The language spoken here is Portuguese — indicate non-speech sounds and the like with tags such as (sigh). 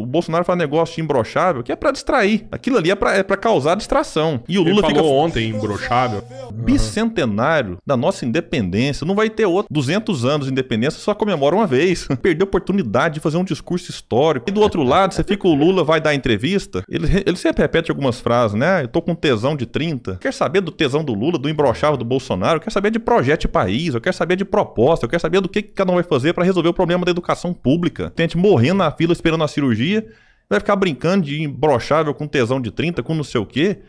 O Bolsonaro faz negócio imbrochável que é para distrair. Aquilo ali é para é pra causar distração. E o Lula Ele falou fica... ontem imbrochável. Bicentenário da nossa independência. Não vai ter outro. 200 anos de independência só comemora uma vez. (laughs) Perdeu a oportunidade de fazer um discurso histórico. E do outro lado, você fica o Lula, vai dar entrevista. Ele, ele sempre repete algumas frases, né? Eu tô com tesão de 30. Quer saber do tesão do Lula, do imbrochável do Bolsonaro? Eu quero saber de projeto de país. Eu quero saber de proposta. Eu quero saber do que cada um vai fazer para resolver o problema da educação pública. Tem gente morrendo na fila esperando a cirurgia dia, vai ficar brincando de embrochável com tesão de 30, com não sei o quê.